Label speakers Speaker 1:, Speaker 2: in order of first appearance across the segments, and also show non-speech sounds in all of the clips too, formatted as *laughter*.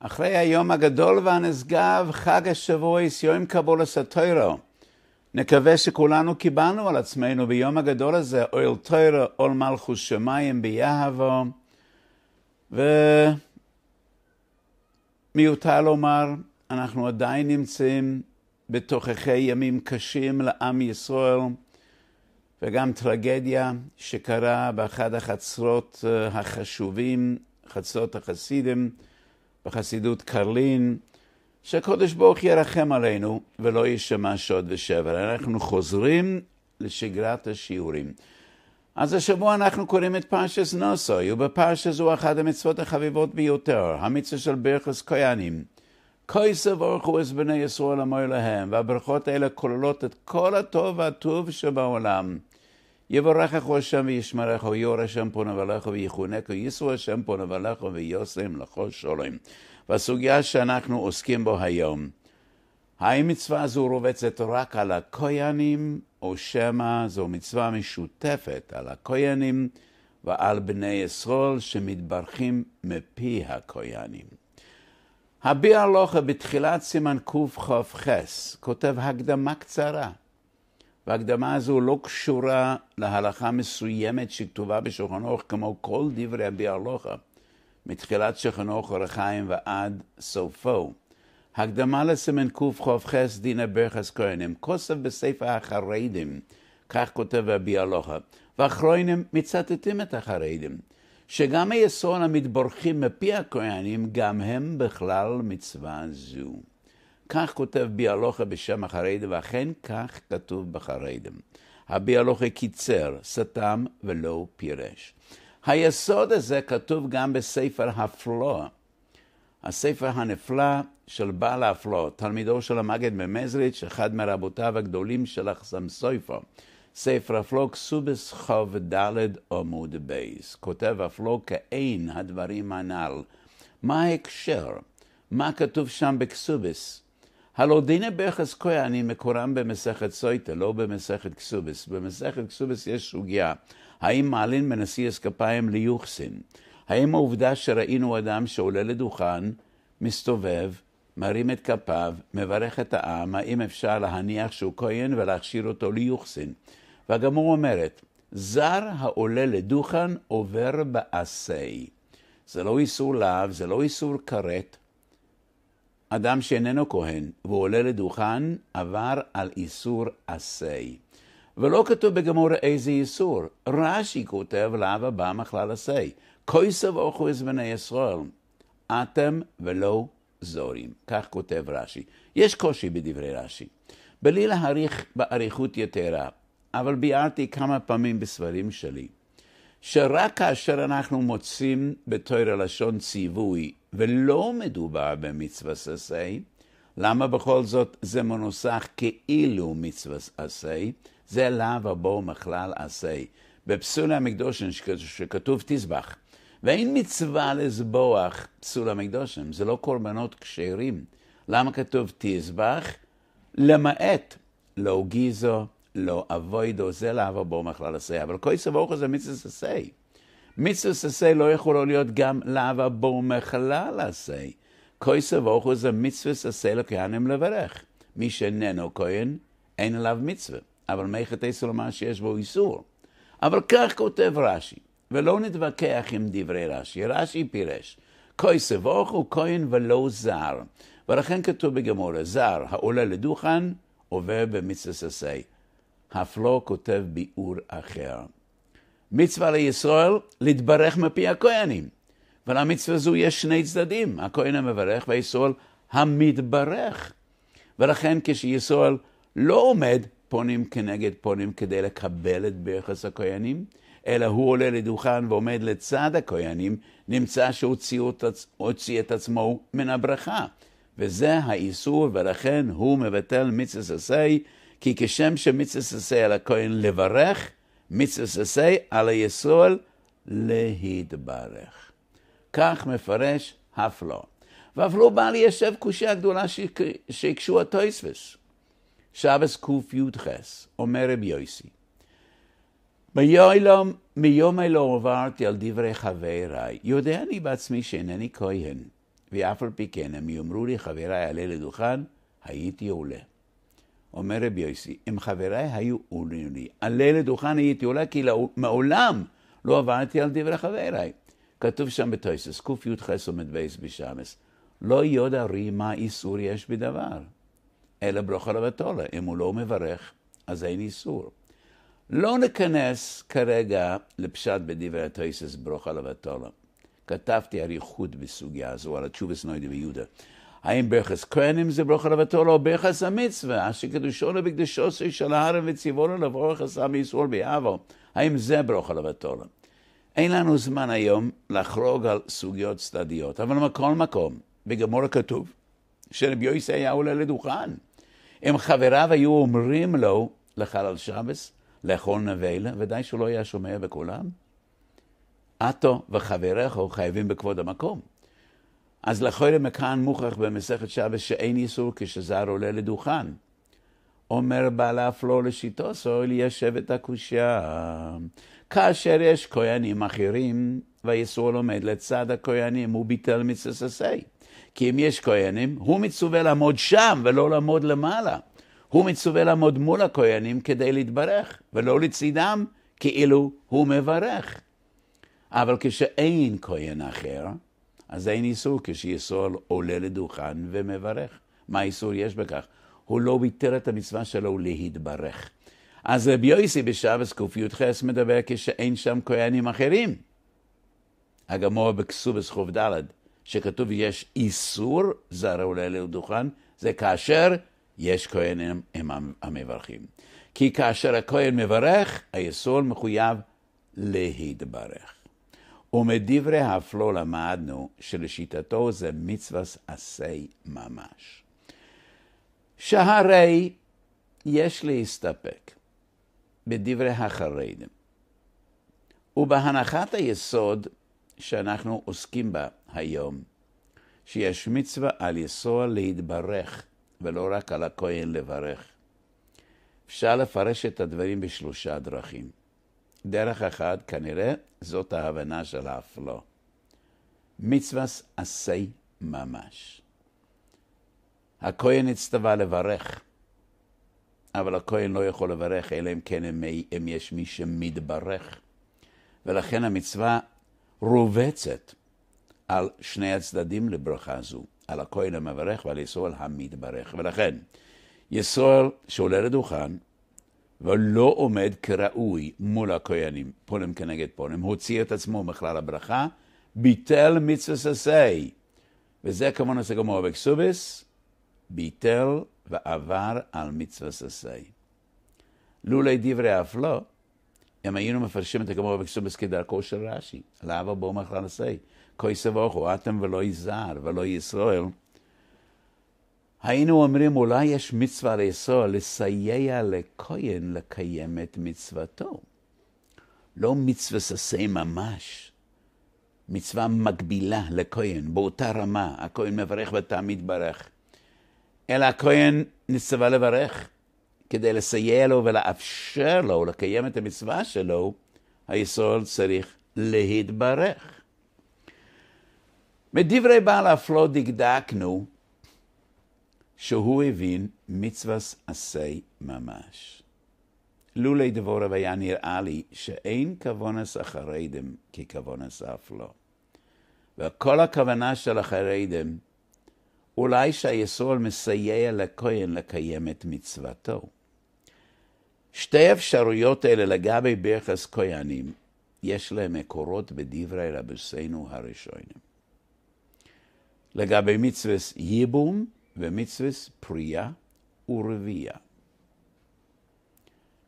Speaker 1: אחרי היום הגדול והנשגב, חג השבועיס, יום קבול הסטוירו. נקווה שכולנו קיבלנו על עצמנו ביום הגדול הזה, אוהל טוירו, עול מלכוס שמיים ביהבו. ומיותר לומר, אנחנו עדיין נמצאים בתוככי ימים קשים לעם ישראל, וגם טרגדיה שקרה באחד החצרות החשובים, חצרות החסידים. בחסידות קרלין, שהקודש ברוך ירחם עלינו ולא יישמע שוד ושבר. אנחנו חוזרים לשגרת השיעורים. אז השבוע אנחנו קוראים את פרשס נוסוי, ובפרשס הוא אחת המצוות החביבות ביותר, המצווה של ברכס כהנים. כויסה ברכו את בני ישרו על אמר להם, והברכות האלה כוללות את כל הטוב והטוב שבעולם. יברכך השם וישמרך, ויאור השם פונה ולך ויחונק, וישאו השם פונה ולך ויוסם לכל שולם. והסוגיה שאנחנו עוסקים בו היום, האם מצווה זו רובצת רק על הכוינים, או שמא זו מצווה משותפת על הכוינים ועל בני ישראל שמתברכים מפי הכוינים. הלוכה בתחילת סימן קכ"ח כותב הקדמה קצרה. וההקדמה הזו לא קשורה להלכה מסוימת שכתובה בשולחן אורך, כמו כל דברי הבי ארלוחה, מתחילת שולחן אורך אורחיים ועד סופו. הקדמה לסימן קכ"ח דינא ברכס כהנים, כוסף בספר החרדים, כך כותב הבי ארלוחה, והאחרונים מצטטים את החרדים, שגם היסון המתבורכים מפי הכהנים, גם הם בכלל מצווה זו. כך כותב ביאלוכה בשם החרדים, ואכן כך כתוב בחרדים. הביאלוכה קיצר, סתם ולא פירש. היסוד הזה כתוב גם בספר הפלואה. הספר הנפלא של בעל הפלואה, תלמידו של המגד ממזריץ', אחד מרבותיו הגדולים של אחסם סויפו. ספר הפלואה כסובס חוב דלת עמוד בייס. כותב הפלואה כאין הדברים הנ"ל. מה ההקשר? מה כתוב שם בכסובס? הלא דינא בחזקויה, אני מקורם במסכת סויטה, לא במסכת כסובס. במסכת כסובס יש סוגיה, האם מעלין מנסיאס כפיים ליוחסין? האם העובדה שראינו אדם שעולה לדוכן, מסתובב, מרים את כפיו, מברך את העם, האם אפשר להניח שהוא כהן ולהכשיר אותו ליוחסין? והגמור אומרת, זר העולה לדוכן עובר בעשי. זה לא איסור לאו, זה לא איסור כרת, אדם שאיננו כהן והוא עולה לדוכן עבר על איסור עשי. ולא כתוב בגמור איזה איסור. רש"י כותב לאו הבא מכלל עשי. סבוכו אוכלס בני ישראל. אתם ולא זורים. כך כותב רש"י. יש קושי בדברי רש"י. בלי להעריך באריכות יתרה, אבל ביארתי כמה פעמים בספרים שלי, שרק כאשר אנחנו מוצאים בתור הלשון ציווי ולא מדובר במצווה ססי, למה בכל זאת זה מנוסח כאילו מצווה עשה? זה לאו הבור מכלל עשה. בפסול המקדושן שכתוב תזבח. ואין מצווה לזבוח פסול המקדושן, זה לא קורבנות כשרים. למה כתוב תזבח? למעט לא גיזו, לא אבוידו, זה לאו הבור מכלל עשה. אבל כל סבוך זה מצווה עשה. מצווה עשה לא יכולה להיות גם לאווה בו מחלל עשה. כויסב אוכל זה מצווה עשה לכהנים לברך. מי שאיננו כהן, אין עליו מצווה. אבל מי מערכת לומר שיש בו איסור. אבל כך כותב רש"י, ולא נתווכח עם דברי רש"י. רש"י פירש, כויסב אוכל כהן ולא זר. ולכן כתוב בגמור, זר העולה לדוכן, עובר במצווה במצווס אף לא כותב ביאור אחר. מצווה לישראל להתברך מפי הכהנים. ולמצווה הזו יש שני צדדים, הכהן המברך והישראל המתברך. ולכן כשישראל לא עומד פונים כנגד פונים כדי לקבל את ביחס הכהנים, אלא הוא עולה לדוכן ועומד לצד הכהנים, נמצא הוציא את עצמו מן הברכה. וזה האיסור, ולכן הוא מבטל מצווה ססי, כי כשם שמצווה ססי על הכהן לברך, מצססי על היסול להתברך. כך מפרש הפלו. ואפלו בא ליישב קושייה הגדולה שהקשו הטויספס. שבס קי"ח, אומר רבי יויסי. ביום, מיום אלו עברתי על דברי חבריי, יודע אני בעצמי שאינני כהן, ואף על פי כן, הם יאמרו לי חבריי עלי לדוכן, הייתי עולה. אומר רבי יוסי, אם חבריי היו עולים לי, עלה לדוכן הייתי עולה, כי לא- מעולם לא עברתי על דברי חבריי. כתוב שם בתויסס, קי"ח עומד בייס בשמס, לא יודע רי מה איסור יש בדבר, אלא ברוכה לבטולה. אם הוא לא מברך, אז אין איסור. לא ניכנס כרגע לפשט בדברי התויסס ברוכה לבטולה. כתבתי אריכות בסוגיה הזו על התשובה סנוידי ויהודה. האם ביחס כהנים זה ברוך עליו התורה, או ביחס המצווה, אשר קדושונו וקדושו של הארם וציוונו לבורך עשה מישראל ביעבו, האם זה ברוך עליו התורה? אין לנו זמן היום לחרוג על סוגיות צדדיות, אבל מכל מקום, בגמור הכתוב, שרבי יוסי היה עולה לדוכן, אם חבריו היו אומרים לו, לחלל שבס, לאכול נבלה, ודאי שהוא לא היה שומע בכולם, אתו וחבריך חייבים בכבוד המקום. אז לכוירא מכאן מוכח במסכת שווה שאין איסור כשזר עולה לדוכן. אומר בעלה אף לא לשיטו, סוהל ישב את הקושייה. כאשר יש כהנים אחרים, והאיסור לומד לצד הכהנים, הוא ביטל מצססי. כי אם יש כהנים, הוא מצווה לעמוד שם ולא לעמוד למעלה. הוא מצווה לעמוד מול הכהנים כדי להתברך, ולא לצידם, כאילו הוא מברך. אבל כשאין כהן אחר, אז אין איסור כשישראל עולה לדוכן ומברך. מה איסור יש בכך? הוא לא ויתר את המצווה שלו להתברך. אז רבי יוסי בשבס קי"ח מדבר כשאין שם כהנים אחרים. הגמור בכסובס ד', שכתוב יש איסור זר עולה לדוכן, זה כאשר יש כהנים עם המברכים. כי כאשר הכהן מברך, היסור מחויב להתברך. ומדברי הפלו למדנו שלשיטתו זה מצוות עשי ממש. שהרי יש להסתפק בדברי החרדים ובהנחת היסוד שאנחנו עוסקים בה היום, שיש מצווה על יסוע להתברך ולא רק על הכהן לברך. אפשר לפרש את הדברים בשלושה דרכים. דרך אחת, כנראה, זאת ההבנה של האפלו. מצווס עשי ממש. הכהן הצטווה לברך, אבל הכהן לא יכול לברך, אלא אם כן אם, אם יש מי שמתברך. ולכן המצווה רובצת על שני הצדדים לברכה זו, על הכהן המברך ועל ישראל המתברך. ולכן, ישראל שעולה לדוכן, ולא עומד כראוי מול הכהנים, פולם כנגד פולם, הוציא את עצמו מכלל הברכה, ביטל מצווה ססי. וזה כמובן עושה גמור בקסוביס, ביטל ועבר על מצווה ססי. לולי דברי אף לא, אם היינו מפרשים את הגמור בקסוביס כדרכו של רש"י, לאבא בו מכלל עשי. כוי סבוכו, אתם ולא יזהר ולא ישראל. היינו אומרים, אולי יש מצווה לאסור לסייע לכהן לקיים את מצוותו. לא מצווה ששה ממש, מצווה מקבילה לכהן, באותה רמה, הכהן מברך ותמיד ברך. אלא הכהן נצטווה לברך כדי לסייע לו ולאפשר לו לקיים את המצווה שלו, היסוד צריך להתברך. מדברי בעל הפלו דקדקנו שהוא הבין מצווה עשה ממש. לולי דבורב היה נראה לי שאין כוונס החרדים ככוונס אף לא. וכל הכוונה של החרדים, אולי שהיסור מסייע לכהן לקיים את מצוותו. שתי אפשרויות אלה לגבי ביחס כהנים, יש להם מקורות בדברי רבוסינו הראשונים. לגבי מצווה ייבום, ve mitzvis priya urvia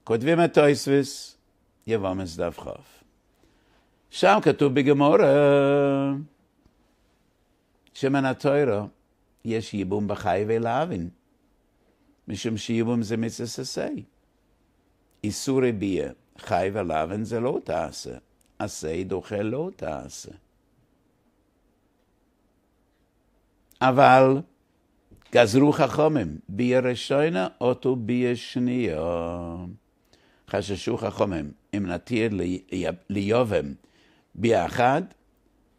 Speaker 1: kod ve matoisvis yevam es כתוב sham ketu be יש shema natayra yesh yibum be chay ve lavin mishum shibum ze mitzvis sei isure bie chay ve ze lo asei aval גזרו חכמים, ביה ראשונה אותו ביה שנייה. חששו חכמים, אם נתיר ליובם ביה אחת,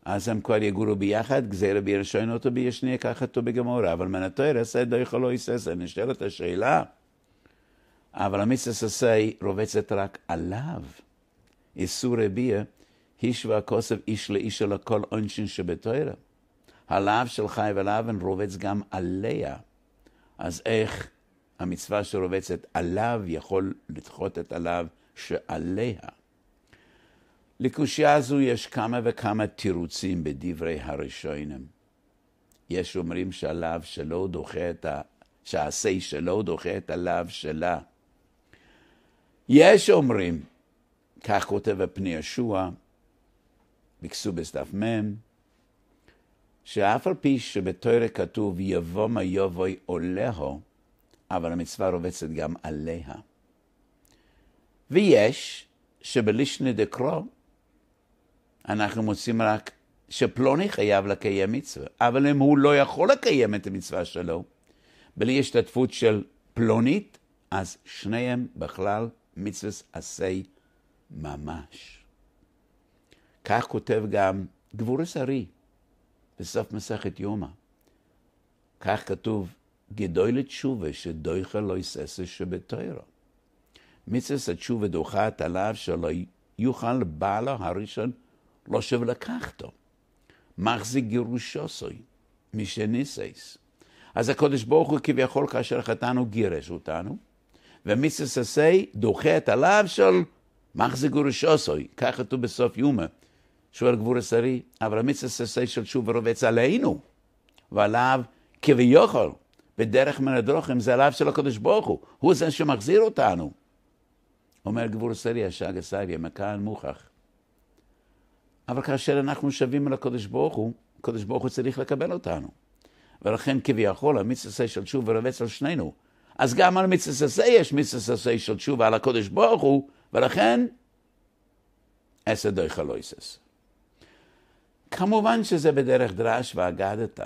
Speaker 1: אז הם כבר יגורו ביחד, גזירה ביה ראשונה אותו ביה שנייה, ככה טוב בגמורה. אבל מנתר עשה דויכו לא היססה, נשאלת השאלה. אבל המצווה ססי רובצת רק עליו. איסור הביע, הישווה כוסף איש לאיש על הכל עונשין שבתוירה. הלאו של חי ולאבן רובץ גם עליה. אז איך המצווה שרובצת עליו יכול לדחות את הלאו שעליה? לקושייה זו יש כמה וכמה תירוצים בדברי הראשונים. יש אומרים שהלאו שלו דוחה את ה... שהעשה שלו דוחה את הלאו שלה. יש אומרים, כך כותב הפני ישוע, בכסובס דף מ', שאף על פי שבתוירה כתוב יבוא מה יבואי עולהו, אבל המצווה רובצת גם עליה. ויש שבלישנה דקרו אנחנו מוצאים רק שפלוני חייב לקיים מצווה, אבל אם הוא לא יכול לקיים את המצווה שלו, בלי השתתפות של פלונית, אז שניהם בכלל מצווה עשי ממש. כך כותב גם גבורס ארי. בסוף מסכת יומא. כך כתוב, גדוילת לתשובה שדויכה לא יססה שבתוירו. מיצס התשובה דוחת עליו שלא יוכל בעלו הראשון לא שוב לקחתו. מחזיק גירושו סוי, משניסייס. אז הקודש ברוך הוא כביכול כאשר חטאנו גירש אותנו, ומיסס עשי דוחה את הלאו של מחזיק גירושו סוי, כך כתוב בסוף יומה. שהוא על גבול השרי, אבל המצווה ששי של שוב ורובץ עלינו, ועליו כביכול, בדרך מנדרוכם, זה עליו של הקדוש ברוך הוא, הוא זה שמחזיר אותנו. אומר גבור עשרי, השג הסריה, מכאן מוכח. אבל כאשר אנחנו שווים אל הקדוש ברוך הוא, הקדוש ברוך הוא צריך לקבל אותנו. ולכן כביכול ששי של שוב ורובץ על שנינו. אז גם על מצווה ששי יש מצווה של שוב על הקדוש ברוך הוא, ולכן עשר דוי חלויסס. לא כמובן שזה בדרך דרש ואגדת,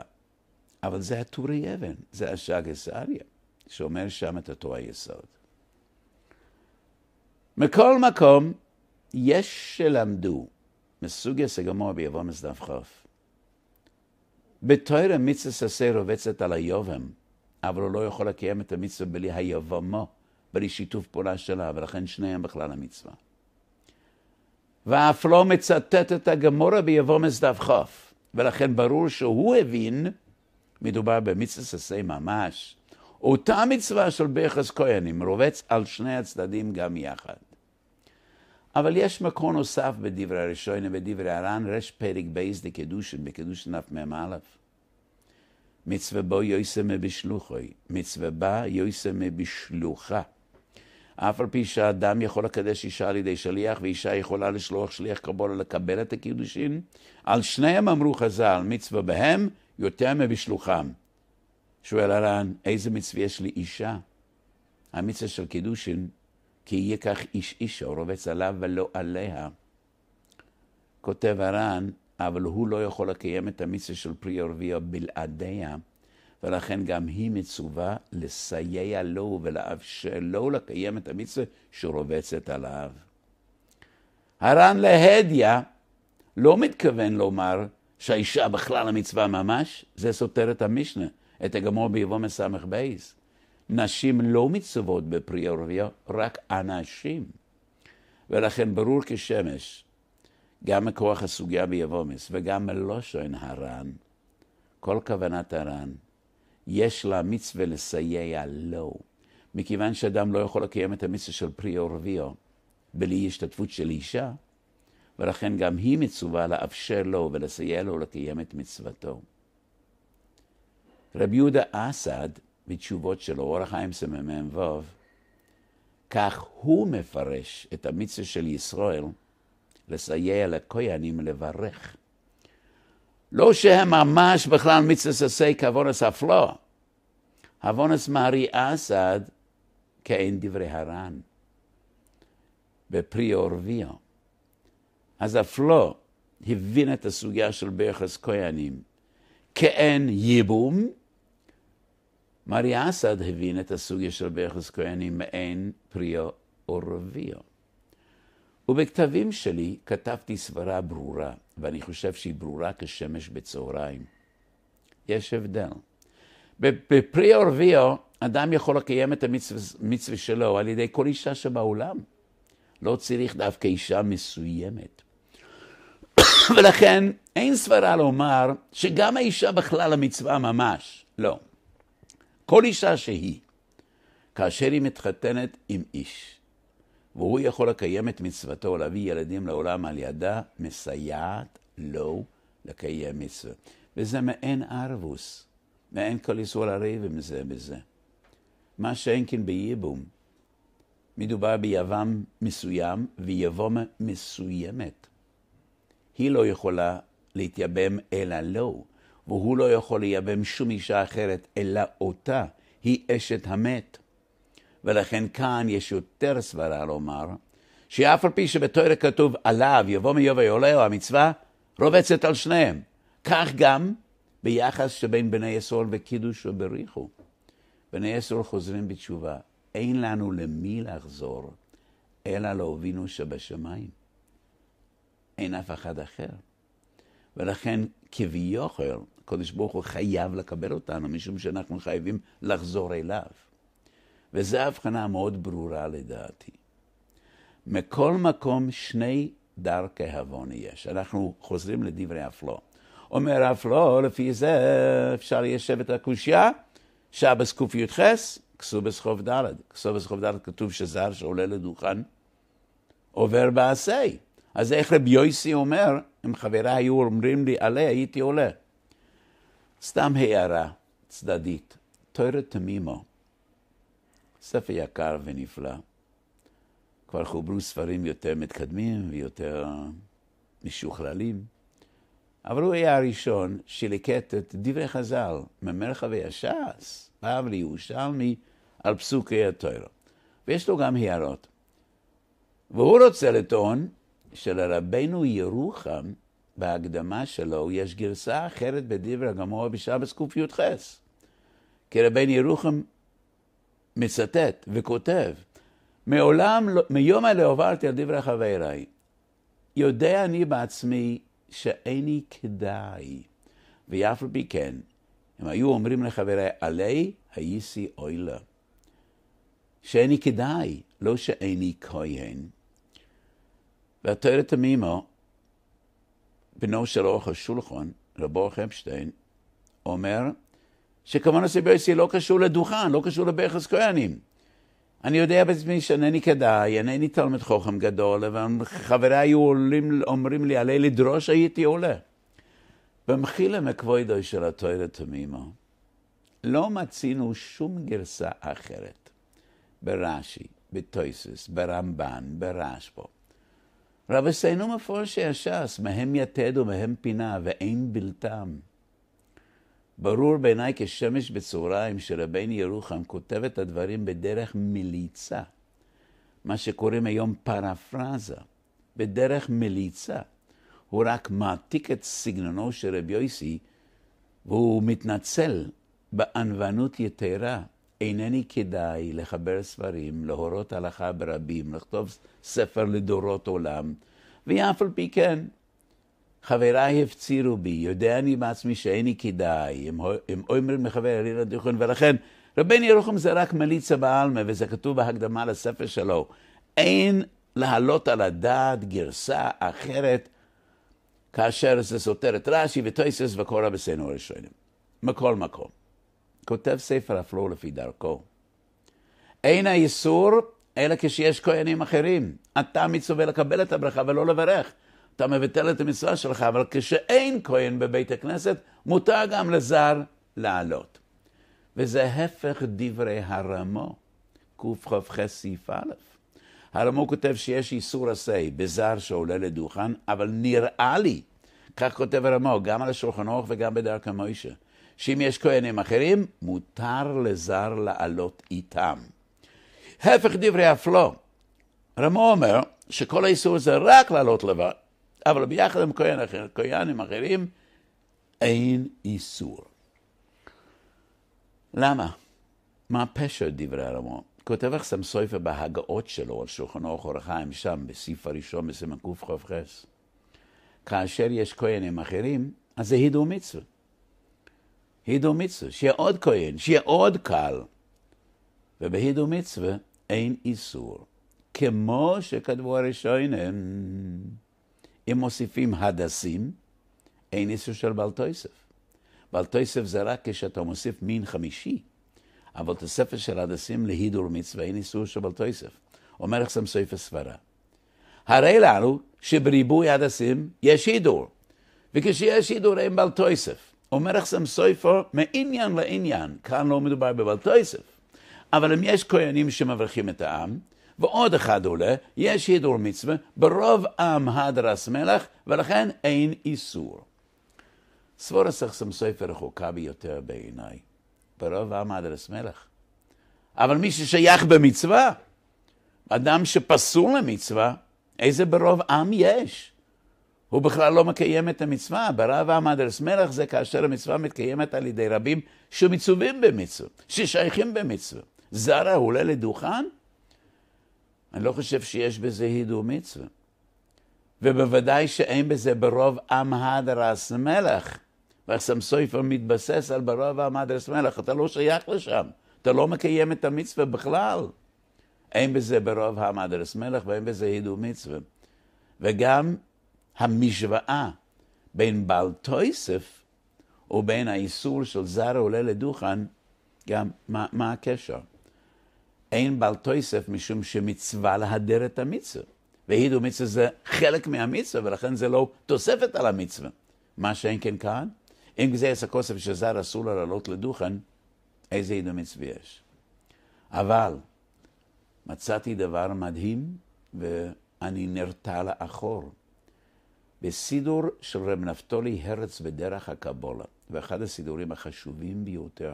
Speaker 1: אבל זה הטורי אבן, זה השעה קיסריה, שאומר שם את אותו היסוד. מכל מקום, יש שלמדו מסוגיה סגמור ביבוא מסדף חוף. בתוירה מצווה עשה רובצת על היובם, אבל הוא לא יכול לקיים את המצווה בלי היבמו, בלי שיתוף פעולה שלה, ולכן שניהם בכלל המצווה. ואף לא מצטט את הגמורה ביבוא מסדף חוף. ולכן ברור שהוא הבין, מדובר במצווה עשה ממש, אותה מצווה של ביחס כהנים רובץ על שני הצדדים גם יחד. אבל יש מקור נוסף בדברי הראשון ובדברי הר"ן, רש פרק בייס דקדושין, בקדושן אף מ"א. מצווה בו יויסה מבשלוחוי, מצווה בה יויסה מבשלוחה. אף על פי שאדם יכול לקדש אישה על ידי שליח, ואישה יכולה לשלוח שליח קרבו לקבל את הקידושין, על שניהם אמרו חז"ל, מצווה בהם יותר מבשלוחם. שואל הר"ן, איזה מצווה יש לאישה? המצווה של קידושין, כי יהיה כך איש איש הוא רובץ עליו ולא עליה. כותב הר"ן, אבל הוא לא יכול לקיים את המצווה של פרי ורבייה בלעדיה. ולכן גם היא מצווה לסייע לו ולאפשר לו לקיים את המצווה שרובצת עליו. הר"ן להדיא לא מתכוון לומר שהאישה בכלל המצווה ממש, זה סותר את המשנה, את הגמור ביבוא מסמך בייס. נשים לא מצוות בפרי ורבייה, רק אנשים. ולכן ברור כשמש, גם מכוח הסוגיה ביבומס וגם מלושן הר"ן, כל כוונת הר"ן יש לה מצווה לסייע לו. מכיוון שאדם לא יכול לקיים את המצווה של פרי או רביעו בלי השתתפות של אישה, ולכן גם היא מצווה לאפשר לו ולסייע לו לקיים את מצוותו. רבי יהודה אסד, בתשובות שלו, אורח חיים סמ"ו, כך הוא מפרש את המצווה של ישראל לסייע לכהנים לברך. לא שהם ממש בכלל מצווה עשה כעוונס אף לא. אבונס מארי אסד כאין דברי הר"ן, בפרי אורביו. אז אף לא הבין את הסוגיה של ביחס כהנים. כאין ייבום, מארי אסד הבין את הסוגיה של ביחס כהנים מעין פרי אורביו. ובכתבים שלי כתבתי סברה ברורה, ואני חושב שהיא ברורה כשמש בצהריים. יש הבדל. בפרי אורוויו, אדם יכול לקיים את המצווה שלו על ידי כל אישה שבעולם. לא צריך דווקא אישה מסוימת. *coughs* ולכן אין סברה לומר שגם האישה בכלל המצווה ממש, לא. כל אישה שהיא, כאשר היא מתחתנת עם איש, והוא יכול לקיים את מצוותו, להביא ילדים לעולם על ידה, מסייעת לו לא לקיים מצווה. וזה מעין ערבוס, מעין כל איסור הריב עם זה בזה. מה שאין כן בייבום, מדובר ביבם מסוים ויבום מסוימת. היא לא יכולה להתייבם אלא לו, לא, והוא לא יכול לייבם שום אישה אחרת אלא אותה, היא אשת המת. ולכן כאן יש יותר סברה לומר, שאף על פי שבתואר כתוב עליו יבוא מיובא יעולהו המצווה, רובצת על שניהם. כך גם ביחס שבין בני ישראל וקידוש ובריחו. בני ישראל חוזרים בתשובה. אין לנו למי לחזור, אלא לאבינו שבשמיים. אין אף אחד אחר. ולכן כביכול, הקדוש ברוך הוא חייב לקבל אותנו, משום שאנחנו חייבים לחזור אליו. וזו הבחנה מאוד ברורה לדעתי. מכל מקום שני דרכי עוון יש. אנחנו חוזרים לדברי אפלו. אומר אפלו, לפי זה אפשר ליישב את הקושייה, שבס קי"ח, כסובס חוב ד', כסובס חוב ד' כתוב שזר שעולה לדוכן עובר בעשי. אז איך רבי יויסי אומר, אם חבריי היו אומרים לי עלה, הייתי עולה. סתם הערה צדדית, תוירת תמימו. ספר יקר ונפלא. כבר חוברו ספרים יותר מתקדמים ויותר משוכללים, אבל הוא היה הראשון שליקט את דברי חז"ל ממרחבי הש"ס, בבלי ירושלמי, על פסוקי התוירו. ויש לו גם הערות. והוא רוצה לטעון שלרבנו ירוחם, בהקדמה שלו, יש גרסה אחרת בדברי הגמור בשבת קי"ח. כי רבנו ירוחם מצטט וכותב, מעולם, לא, מיום אלה עברתי על דברי חבריי. יודע אני בעצמי שאיני כדאי, ואף על פי כן, אם היו אומרים לחבריי, עלי הייסי אוי לה. שאיני כדאי, לא שאיני כהן. והתוארת תמימו, בנו של אורך השולחון, רבו חפשטיין, אומר, שכמובן הסיבייסי e לא קשור לדוכן, לא קשור לברכס כהנים. אני יודע בעצמי שאינני כדאי, אינני תלמיד חוכם גדול, אבל חבריי היו עולים, אומרים לי, עלי לדרוש, הייתי עולה. במחילה מכבודו של התוארת תמימו, לא מצינו שום גרסה אחרת ברש"י, בטויסס, ברמב"ן, ברשב"ו. סיינו מפורשי הש"ס, מהם יתד ומהם פינה, ואין בלתם. ברור בעיניי כשמש בצהריים שרבני ירוחם כותב את הדברים בדרך מליצה, מה שקוראים היום פרפרזה, בדרך מליצה. הוא רק מעתיק את סגנונו של רבי יוסי, והוא מתנצל בענוונות יתרה. אינני כדאי לחבר ספרים, להורות הלכה ברבים, לכתוב ספר לדורות עולם, ואף על פי כן, חבריי הפצירו בי, יודע אני בעצמי שאיני כדאי, הם אומרים לחבר עלילה דוכן, ולכן רבי ירוחם זה רק מליצה בעלמא, וזה כתוב בהקדמה לספר שלו. אין להעלות על הדעת גרסה אחרת כאשר זה סותר את רש"י וטויסס וכל רבסינו הראשונים. מכל מקום. כותב ספר אפלו לא לפי דרכו. אין האיסור אלא כשיש כהנים אחרים. אתה מצווה לקבל את הברכה ולא לברך. אתה מבטל את המצווה שלך, אבל כשאין כהן בבית הכנסת, מותר גם לזר לעלות. וזה הפך דברי הרמו, קכ"ח סעיף א'. הרמו כותב שיש איסור עשה בזר שעולה לדוכן, אבל נראה לי, כך כותב הרמו, גם על השולחן אורך וגם בדרך המוישה, שאם יש כהנים אחרים, מותר לזר לעלות איתם. הפך דברי הפלו. רמו אומר שכל האיסור זה רק לעלות לבד, אבל ביחד עם כהן אחר, כהנים אחרים, אין איסור. למה? מה פשר דברי הרמון? כותב אחסם סופר בהגאות שלו על שולחנו אחורחיים שם, בסעיף הראשון בסימן קכ"ח. כאשר יש כהנים אחרים, אז זה הידו מצווה. הידו מצווה, שיהיה עוד כהן, שיהיה עוד קל. ובהידו מצווה אין איסור. כמו שכתבו הראשונים. אם מוסיפים הדסים, אין איסור של בעל תוסף. בעל תוסף זה רק כשאתה מוסיף מין חמישי, אבל תוספת של הדסים להידור מצווה אין איסור של בעל תוסף. אומר לך שם סוף הסברה. הרי לנו שבריבוי הדסים יש הידור, וכשיש הידור אין בעל תוסף. אומר לך שם סופו מעניין לעניין, כאן לא מדובר בבעל תוסף. אבל אם יש כהנים שמברכים את העם, ועוד אחד עולה, יש הידור מצווה, ברוב עם הדרס מלך, ולכן אין איסור. סבור הסכסם ספר רחוקה ביותר בעיניי. ברוב עם הדרס מלך. אבל מי ששייך במצווה, אדם שפסול למצווה, איזה ברוב עם יש? הוא בכלל לא מקיים את המצווה. ברב עם הדרס מלך זה כאשר המצווה מתקיימת על ידי רבים שמצווים במצווה, ששייכים במצווה. זרה עולה לדוכן, אני לא חושב שיש בזה הידור מצווה. ובוודאי שאין בזה ברוב עם הדרס מלך. ואחסם סופר מתבסס על ברוב עם הדרס מלך. אתה לא שייך לשם, אתה לא מקיים את המצווה בכלל. אין בזה ברוב עם הדרס מלך ואין בזה הידור מצווה. וגם המשוואה בין בעל תויסף ובין האיסור של זר עולה לדוכן, גם מה, מה הקשר? אין בעל תוסף משום שמצווה להדר את המצווה. והידו מצווה זה חלק מהמצווה, ולכן זה לא תוספת על המצווה. מה שאין כן כאן, אם זה גזייס הכוסף שזר אסור לה לעלות לדוכן, איזה הידו מצווה יש. אבל מצאתי דבר מדהים, ואני נרתע לאחור. בסידור של רב נפתולי הרץ בדרך הקבולה, ואחד הסידורים החשובים ביותר.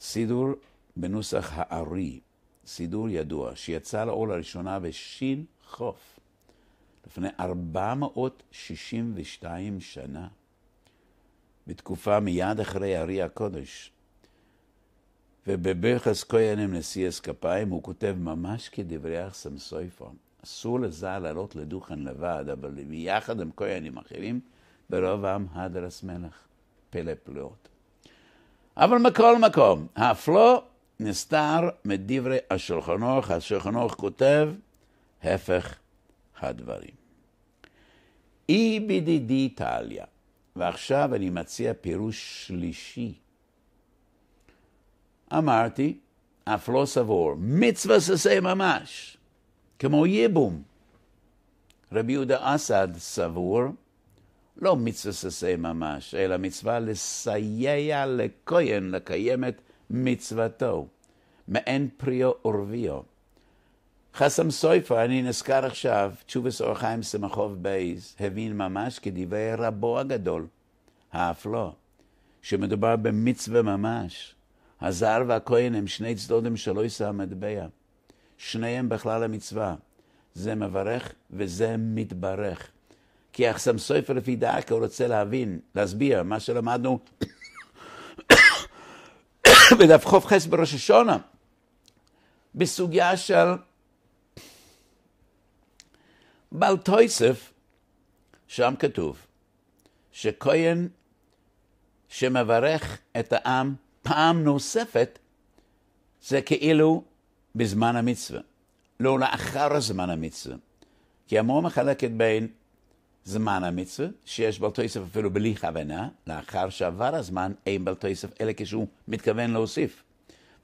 Speaker 1: סידור בנוסח הארי, סידור ידוע, שיצא לאור לראשונה בשין חוף, לפני 462 שנה, בתקופה מיד אחרי ארי הקודש. ובברכס כהנים נשיא כפיים הוא כותב ממש כדברי אח סויפו, אסור לזה לעלות לדוכן לבד, אבל ביחד עם כהנים אחרים, ברוב העם הדרס מלך, פלא פלאות. אבל מכל מקום, הפלו נסתר מדברי השולחנוך, השולחנוך כותב הפך הדברים. אי בדידי טליה, ועכשיו אני מציע פירוש שלישי. אמרתי, אף לא סבור, מצווה ששה ממש, כמו ייבום. רבי יהודה אסד סבור, לא מצווה ששה ממש, אלא מצווה לסייע לכהן לקיים את מצוותו, מעין פריו ורביו. חסם סויפה, אני נזכר עכשיו, תשובס אור חיים סמכוב בייז, הבין ממש כדברי רבו הגדול, האף לא, שמדובר במצווה ממש. הזר והכהן הם שני צדודים שלא יישא המטבע. שניהם בכלל המצווה. זה מברך וזה מתברך. כי החסם סופר לפי דעה, כי הוא רוצה להבין, להסביר מה שלמדנו *laughs* בדף חס בראש השונה, בסוגיה של בעל תויסף, שם כתוב שכהן שמברך את העם פעם נוספת, זה כאילו בזמן המצווה, לא לאחר זמן המצווה. כי המור מחלקת בין זמן המצווה, שיש בלטויסף אפילו בלי כוונה, לאחר שעבר הזמן אין בלטויסף אלא כשהוא מתכוון להוסיף.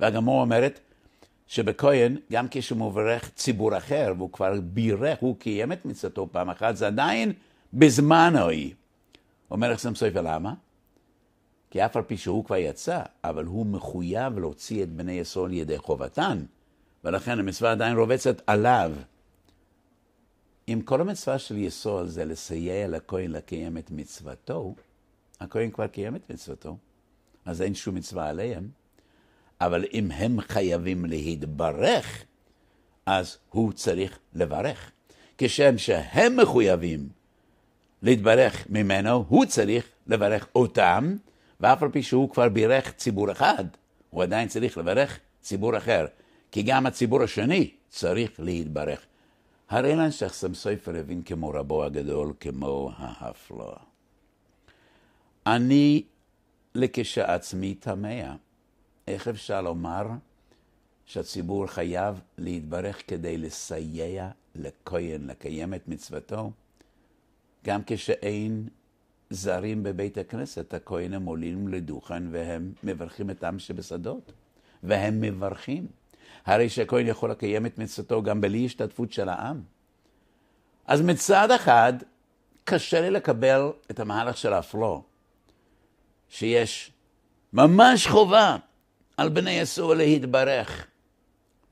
Speaker 1: והגמור אומרת שבכהן, גם כשהוא מברך ציבור אחר, והוא כבר בירך, הוא קיים את מצוותו פעם אחת, זה עדיין בזמן ההיא. אומר אחסם סופר, למה? כי אף על פי שהוא כבר יצא, אבל הוא מחויב להוציא את בני ישראל לידי חובתן, ולכן המצווה עדיין רובצת עליו. אם כל המצווה של יסוד זה לסייע לכהן לקיים את מצוותו, הכהן כבר קיים את מצוותו, אז אין שום מצווה עליהם. אבל אם הם חייבים להתברך, אז הוא צריך לברך. כשם שהם מחויבים להתברך ממנו, הוא צריך לברך אותם, ואף על פי שהוא כבר בירך ציבור אחד, הוא עדיין צריך לברך ציבור אחר, כי גם הציבור השני צריך להתברך. הרי אין לנשך סופר הבין כמו רבו הגדול, כמו ההפלא. אני לכשעצמי תמה. איך אפשר לומר שהציבור חייב להתברך כדי לסייע לכהן לקיים את מצוותו? גם כשאין זרים בבית הכנסת, הכהנים עולים לדוכן והם מברכים את העם שבשדות, והם מברכים. הרי שהכהן יכול לקיים את מצוותו גם בלי השתתפות של העם. אז מצד אחד, קשה לי לקבל את המהלך של הפלו, שיש ממש חובה על בני יסוע להתברך,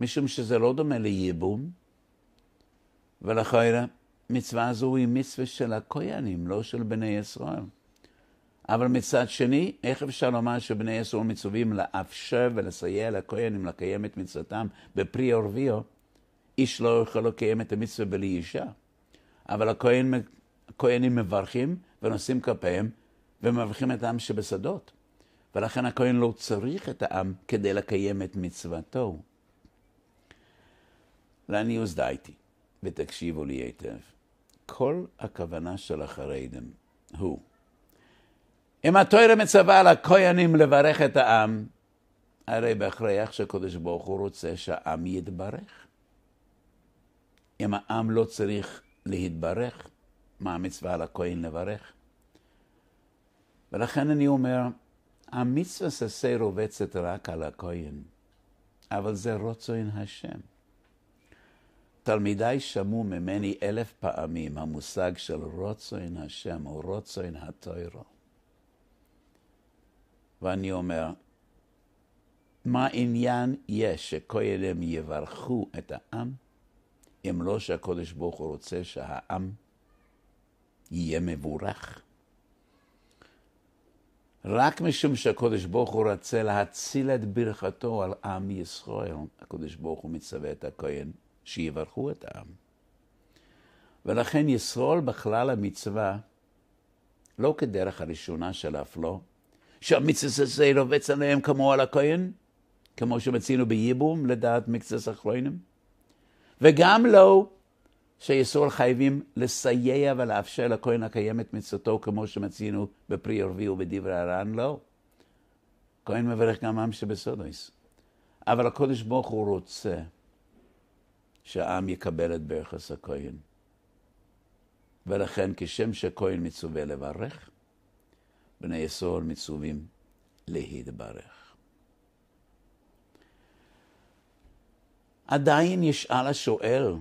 Speaker 1: משום שזה לא דומה לייבום, ולכן מצווה זו היא מצווה של הכהנים, לא של בני ישראל. אבל מצד שני, איך אפשר לומר שבני ישראל מצווים לאפשר ולסייע לכהנים לקיים את מצוותם בפרי ורביו? איש לא יכול לקיים את המצווה בלי אישה. אבל הכהן, הכהנים מברכים ונושאים כפיהם ומברכים את העם שבשדות. ולכן הכהן לא צריך את העם כדי לקיים את מצוותו. לעניות דעתי, ותקשיבו לי היטב, כל הכוונה של החרדים הוא אם התוירה מצווה על הכהנים לברך את העם, הרי בהכרח שהקדוש ברוך הוא רוצה שהעם יתברך. אם העם לא צריך להתברך, מה המצווה על הכהן לברך? ולכן אני אומר, המצווה ששה רובצת רק על הכהן, אבל זה אין השם. תלמידיי שמעו ממני אלף פעמים המושג של רוצוין השם או אין התוירו. ואני אומר, מה עניין יש שכהלם יברכו את העם, אם לא שהקודש ברוך הוא רוצה שהעם יהיה מבורך? רק משום שהקודש ברוך הוא רוצה להציל את ברכתו על עם ישראל, הקודש ברוך הוא מצווה את הכהן שיברכו את העם. ולכן ישראל בכלל המצווה, לא כדרך הראשונה של אף לא, שהמצס הזה רובץ עליהם כמו על הכהן, כמו שמצינו בייבום, לדעת מקצס אחרונים, וגם לא שיסור חייבים לסייע ולאפשר לכהן לקיים את מצוותו, כמו שמצינו בפרי ערבי ובדברי הר"ן, לא. כהן מברך גם עם שבסודויס. אבל הקודש ברוך הוא רוצה שהעם יקבל את ברכס הכהן. ולכן כשם שכהן מצווה לברך, בני ישראל מצווים להתברך. עדיין ישאל השואל,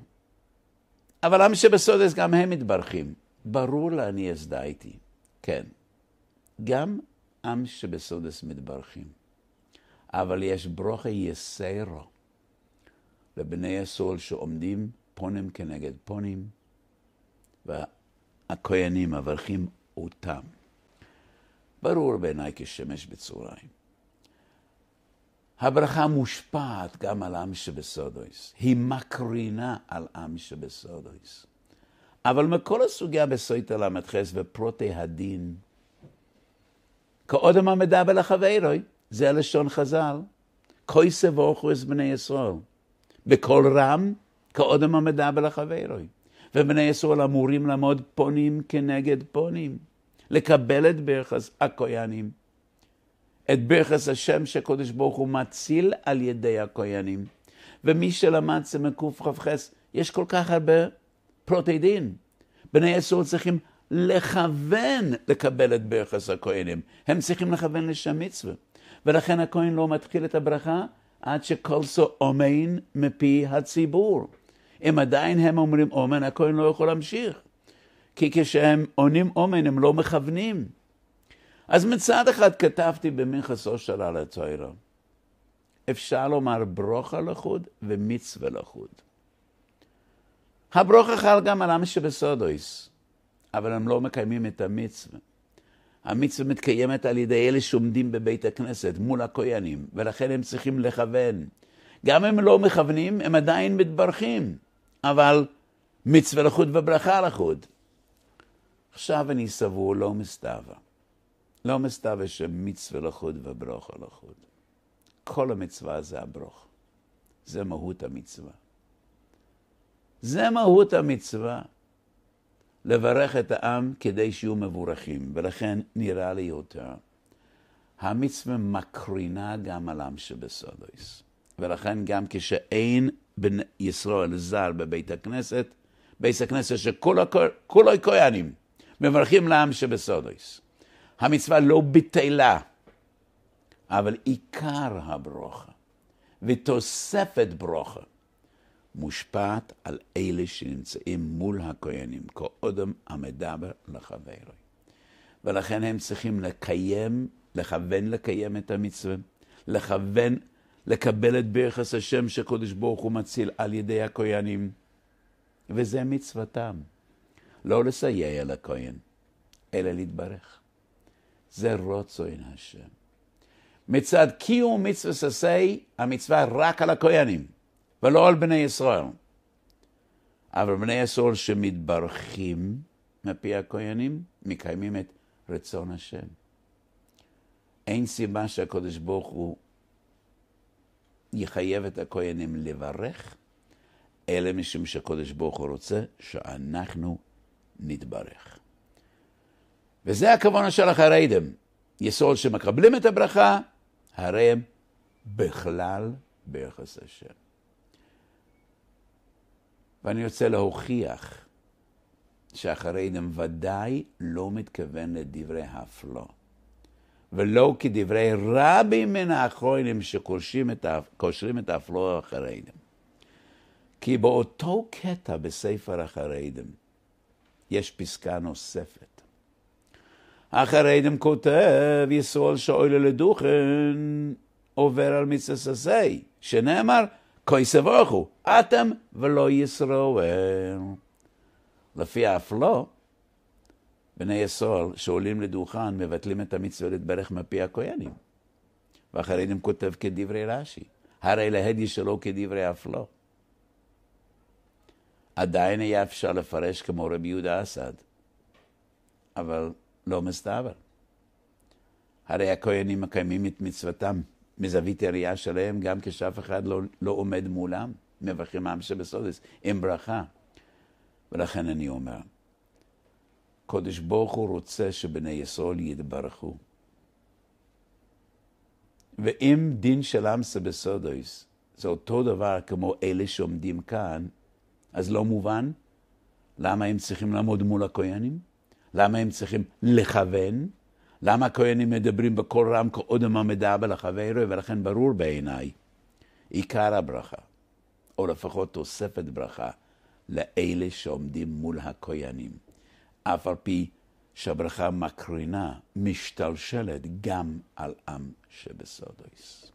Speaker 1: אבל עם שבסודס גם הם מתברכים. ברור לה, אני אזדהה איתי. כן, גם עם שבסודס מתברכים, אבל יש ברוכי יסיירו לבני הסול שעומדים פונים כנגד פונים, והכהנים מברכים אותם. ברור בעיניי כשמש בצהריים. הברכה מושפעת גם על עם שבסודויס. היא מקרינה על עם שבסודויס. אבל מכל הסוגיה בסויטה ל"ח ופרוטי הדין, כאודם המדבר לחברוי, זה הלשון חז"ל. כוי סבוכו אז בני ישראל. בקול רם, כאודם בלחבי לחברוי. ובני ישראל אמורים לעמוד פונים כנגד פונים. לקבל את ברכס הכהנים, את ברכס השם שקודש ברוך הוא מציל על ידי הכהנים. ומי שלמד סמ"ק קכ"ח, יש כל כך הרבה פרוטי דין. בני אסור צריכים לכוון לקבל את ברכס הכהנים. הם צריכים לכוון לשם מצווה. ולכן הכהן לא מתחיל את הברכה עד סו אומן מפי הציבור. אם עדיין הם אומרים אומן, הכהן לא יכול להמשיך. כי כשהם עונים אומן הם לא מכוונים. אז מצד אחד כתבתי במנחסו של על הצוירה. אפשר לומר ברוכה לחוד ומצווה לחוד. הברוכה חל גם על עם שבסודויס, אבל הם לא מקיימים את המצווה. המצווה מתקיימת על ידי אלה שעומדים בבית הכנסת מול הכוינים, ולכן הם צריכים לכוון. גם אם לא מכוונים, הם עדיין מתברכים, אבל מצווה לחוד וברכה לחוד. עכשיו אני סבור לא מסתווה. לא מסתווה שמצווה לחוד וברוכה לחוד. כל המצווה זה הברוך. זה מהות המצווה. זה מהות המצווה. לברך את העם כדי שיהיו מבורכים, ולכן נראה לי יותר. המצווה מקרינה גם על עם שבסודויס, ולכן גם כשאין בן ישראל זר בבית הכנסת, בית הכנסת שכולו כהנים, מברכים לעם שבסודויס. המצווה לא בטלה, אבל עיקר הברוכה ותוספת ברוכה מושפעת על אלה שנמצאים מול הכהנים, כאודם המדבר לחברו. ולכן הם צריכים לקיים, לכוון לקיים את המצווה, לכוון לקבל את ביחס השם שקודש ברוך הוא מציל על ידי הכהנים, וזה מצוותם. לא לסייע לכהן, אלא להתברך. זה רוצוין השם. מצד קיום מצווה ססי, המצווה רק על הכהנים, ולא על בני ישראל. אבל בני ישראל שמתברכים מפי הכהנים, מקיימים את רצון השם. אין סיבה שהקדוש ברוך הוא יחייב את הכהנים לברך, אלא משום שהקדוש ברוך הוא רוצה שאנחנו נתברך. וזה הכוונה של החריידם, יסוד שמקבלים את הברכה, הרי הם בכלל ביחס השם. ואני רוצה להוכיח שהחריידם ודאי לא מתכוון לדברי הפלו, ולא כדברי רבים מן האחרונים שקושרים את, את הפלו החריידם. כי באותו קטע בספר החריידם, יש פסקה נוספת. אחרי דם כותב, ישראל שאולה לדוכן, עובר על מצססי, שנאמר, כוי סבוכו, אתם ולא ישראל. לפי אף לא, בני ישראל שעולים לדוכן מבטלים את המצווה להתברך מפי הכהנים. ואחרי דם כותב כדברי רש"י, הרי להד ישלו כדברי אף לא. עדיין היה אפשר לפרש כמו רבי יהודה אסד, אבל לא מסתבר. הרי הכהנים מקיימים את מצוותם מזווית הראייה שלהם, גם כשאף אחד לא, לא עומד מולם, מברכים עם שבסודס, עם ברכה. ולכן אני אומר, קודש ברוך הוא רוצה שבני ישראל יתברכו. ואם דין של עם שבסודס זה אותו דבר כמו אלה שעומדים כאן, אז לא מובן למה הם צריכים לעמוד מול הכהנים, למה הם צריכים לכוון, למה הכהנים מדברים בקול רם כאודם המדע ולחברו, ולכן ברור בעיניי עיקר הברכה, או לפחות תוספת ברכה, לאלה שעומדים מול הכהנים. אף על פי שהברכה מקרינה, משתלשלת גם על עם שבסודויס.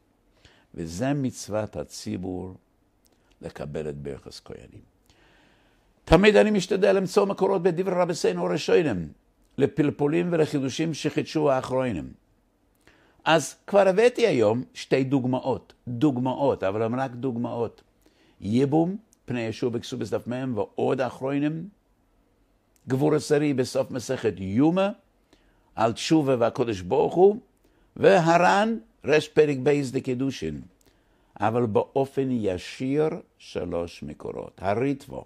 Speaker 1: וזה מצוות הציבור לקבל את ברכס כהנים. תמיד אני משתדל למצוא מקורות בדבר בדברי רבסינו ראשיינם, לפלפולים ולחידושים שחידשו האחרונים. אז כבר הבאתי היום שתי דוגמאות, דוגמאות, אבל הן רק דוגמאות. ייבום, פני ישוב הקסו בסדף מ' ועוד אחרונים. גבור עשרי בסוף מסכת יומה, על תשובה והקודש ברוך הוא, והר"ן, רש פרק בייס דקידושין. אבל באופן ישיר שלוש מקורות. הריטבו.